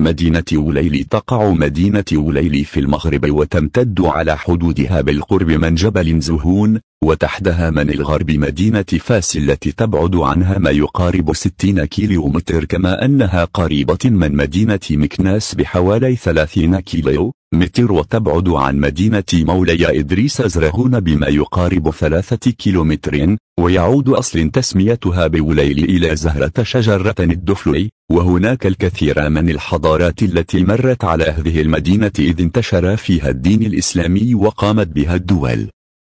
مدينة وليل تقع مدينة وليل في المغرب وتمتد على حدودها بالقرب من جبل زهون وتحتها من الغرب مدينة فاس التي تبعد عنها ما يقارب 60 كيلومتر كما أنها قريبة من مدينة مكناس بحوالي 30 كيلو متر وتبعد عن مدينة مولاي إدريس أزرهون بما يقارب ثلاثة كيلومتر ويعود أصل تسميتها بوليل إلى زهرة شجرة الدفلي وهناك الكثير من الحضارات التي مرت على هذه المدينة إذ انتشر فيها الدين الإسلامي وقامت بها الدول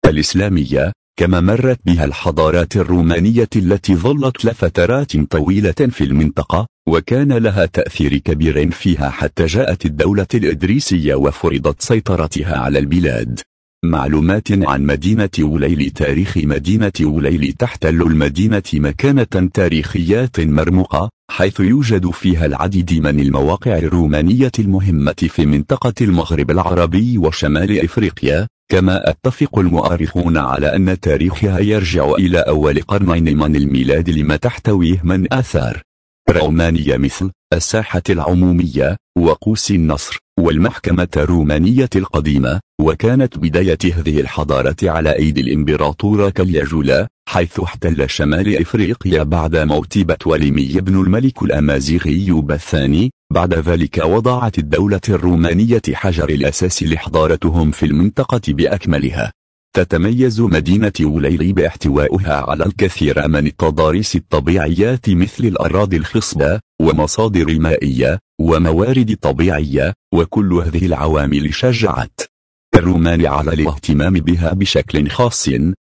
الإسلامية كما مرت بها الحضارات الرومانية التي ظلت لفترات طويلة في المنطقة وكان لها تأثير كبير فيها حتى جاءت الدولة الإدريسية وفرضت سيطرتها على البلاد معلومات عن مدينة وليل تاريخ مدينة وليل تحتل المدينة مكانة تاريخيات مرموقة حيث يوجد فيها العديد من المواقع الرومانية المهمة في منطقة المغرب العربي وشمال إفريقيا كما اتفق المؤرخون على أن تاريخها يرجع إلى أول قرنين من الميلاد لما تحتويه من آثار رومانية مثل الساحة العمومية وقوس النصر والمحكمة الرومانية القديمة وكانت بداية هذه الحضارة على أيدي الإمبراطور كاليجولا حيث احتل شمال إفريقيا بعد موت بتوليمي بن الملك الأمازيغي الثاني بعد ذلك وضعت الدولة الرومانية حجر الأساس لحضارتهم في المنطقة بأكملها تتميز مدينة وليلي باحتوائها على الكثير من التضاريس الطبيعيات مثل الأراضي الخصبة ومصادر مائية وموارد طبيعية وكل هذه العوامل شجعت الرومان على الاهتمام بها بشكل خاص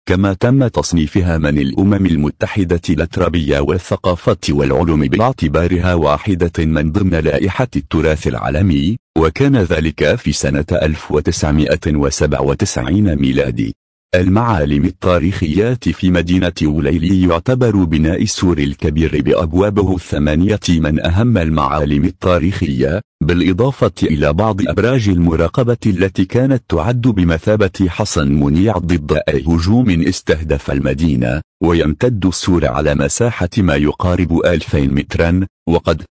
كما تم تصنيفها من الأمم المتحدة الأتربية والثقافة والعلوم باعتبارها واحدة من ضمن لائحة التراث العالمي وكان ذلك في سنة 1997 ميلادي المعالم التاريخيات في مدينة وليلي يعتبر بناء السور الكبير بأبوابه الثمانية من أهم المعالم التاريخية بالإضافة إلى بعض أبراج المراقبة التي كانت تعد بمثابة حصن منيع ضد أي هجوم استهدف المدينة ويمتد السور على مساحة ما يقارب 2000 مترا وقد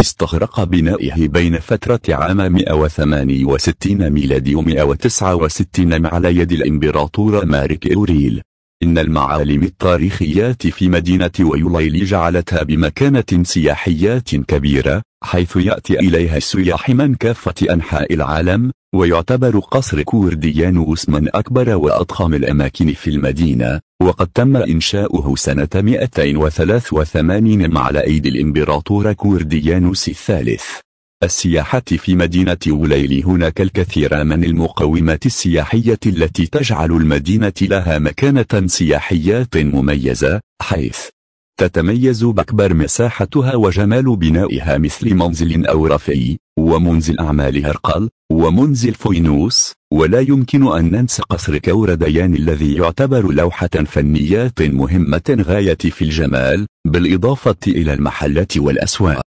استغرق بنائه بين فترة عام 168 ميلادي و 169 على يد الإمبراطور مارك أوريل إن المعالم التاريخيات في مدينة ويوليلي جعلتها بمكانة سياحيات كبيرة حيث يأتي إليها السياح من كافة أنحاء العالم ويعتبر قصر كورديانوس من أكبر وأضخم الأماكن في المدينة وقد تم إنشاؤه سنة 283 مع أيدي الإمبراطور كورديانوس الثالث السياحة في مدينة وليلي هناك الكثير من المقومات السياحية التي تجعل المدينة لها مكانة سياحية مميزة حيث تتميز بأكبر مساحتها وجمال بنائها مثل منزل أو رفي ومنزل أعمال هرقل ومنزل فوينوس ولا يمكن أن ننسى قصر كورديان الذي يعتبر لوحة فنية مهمة غاية في الجمال بالإضافة إلى المحلات والأسواق